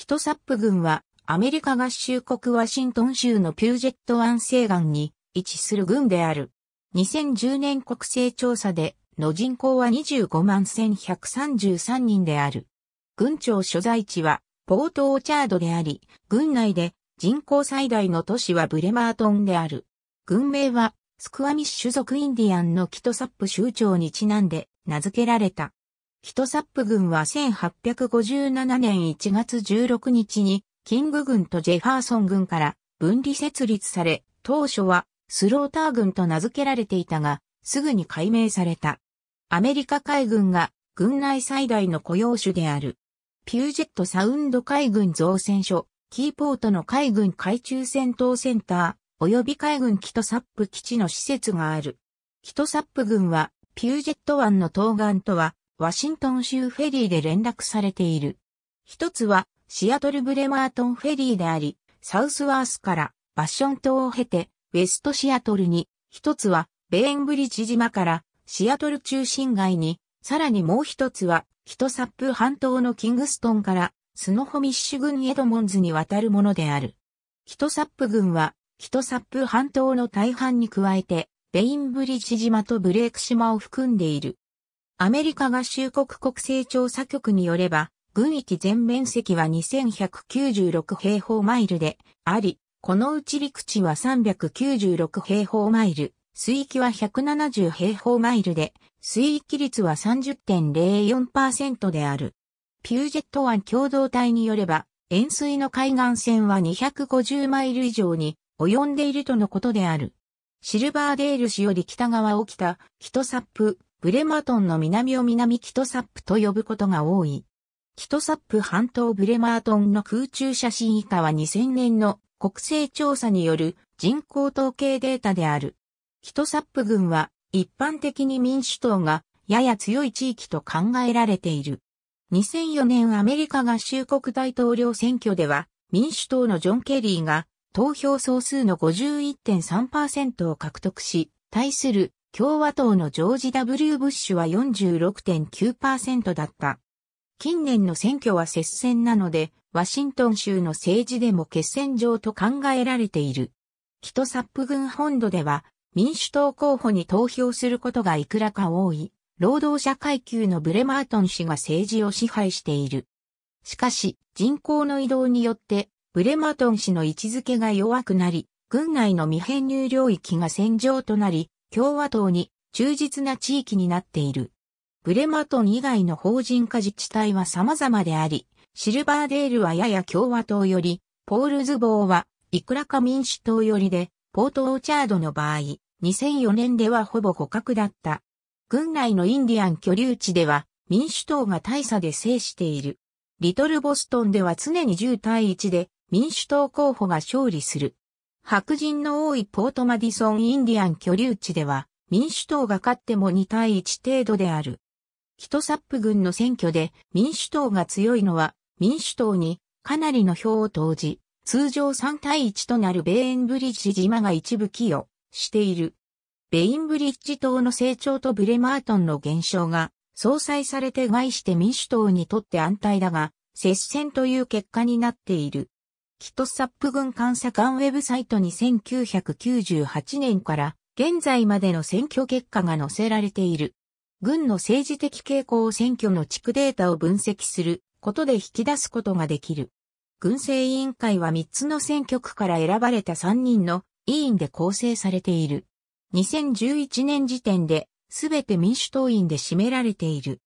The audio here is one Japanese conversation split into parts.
ヒトサップ軍はアメリカ合衆国ワシントン州のピュージェット湾西岸に位置する軍である。2010年国勢調査での人口は25万1133人である。郡庁所在地はポートオーチャードであり、軍内で人口最大の都市はブレマートンである。軍名はスクワミッシュ族インディアンのキトサップ州長にちなんで名付けられた。ヒトサップ軍は1857年1月16日に、キング軍とジェファーソン軍から分離設立され、当初はスローター軍と名付けられていたが、すぐに改名された。アメリカ海軍が軍内最大の雇用種である。ピュージェットサウンド海軍造船所、キーポートの海軍海中戦闘センター、及び海軍キトサップ基地の施設がある。キトサップ軍は、ピュージェット湾の東岸とはワシントン州フェリーで連絡されている。一つは、シアトルブレマートンフェリーであり、サウスワースからバッション島を経て、ウェストシアトルに、一つは、ベーンブリッジ島からシアトル中心街に、さらにもう一つは、ヒトサップ半島のキングストンからスノホミッシュ郡エドモンズに渡るものである。ヒトサップ郡は、ヒトサップ半島の大半に加えて、ベインブリッジ島とブレーク島を含んでいる。アメリカ合衆国国勢調査局によれば、軍域全面積は2196平方マイルであり、このうち陸地は396平方マイル、水域は170平方マイルで、水域率は30.04%である。ピュージェット湾共同体によれば、沿水の海岸線は250マイル以上に及んでいるとのことである。シルバーデール市より北側を北、キトサップ、ブレマートンの南を南キトサップと呼ぶことが多い。キトサップ半島ブレマートンの空中写真以下は2000年の国勢調査による人口統計データである。キトサップ軍は一般的に民主党がやや強い地域と考えられている。2004年アメリカ合衆国大統領選挙では民主党のジョン・ケリーが投票総数の51.3%を獲得し、対する共和党のジョージ・ W・ ブッシュは46.9%だった。近年の選挙は接戦なので、ワシントン州の政治でも決戦場と考えられている。キトサップ軍本土では、民主党候補に投票することがいくらか多い、労働者階級のブレマートン氏が政治を支配している。しかし、人口の移動によって、ブレマートン氏の位置づけが弱くなり、軍内の未編入領域が戦場となり、共和党に忠実な地域になっている。ブレマトン以外の法人化自治体は様々であり、シルバーデールはやや共和党より、ポールズボーはいくらか民主党よりで、ポートオーチャードの場合、2004年ではほぼ互角だった。軍内のインディアン居留地では民主党が大差で制している。リトルボストンでは常に10対1で民主党候補が勝利する。白人の多いポートマディソンインディアン居留地では、民主党が勝っても2対1程度である。キトサップ軍の選挙で民主党が強いのは、民主党にかなりの票を投じ、通常3対1となるベインブリッジ島が一部寄与している。ベインブリッジ島の成長とブレマートンの減少が相殺されて外して民主党にとって安泰だが、接戦という結果になっている。キトサップ軍監査官ウェブサイトに1998年から現在までの選挙結果が載せられている。軍の政治的傾向を選挙の地区データを分析することで引き出すことができる。軍政委員会は3つの選挙区から選ばれた3人の委員で構成されている。2011年時点で、すべて民主党員で占められている。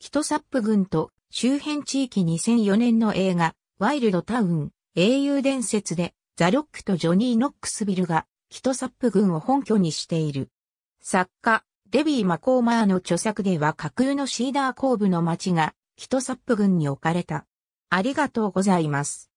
キトサップ軍と周辺地域2004年の映画、ワイルドタウン、英雄伝説でザ・ロックとジョニー・ノックスビルがキトサップ軍を本拠にしている。作家、デビー・マコーマーの著作では架空のシーダー後部の町がキトサップ軍に置かれた。ありがとうございます。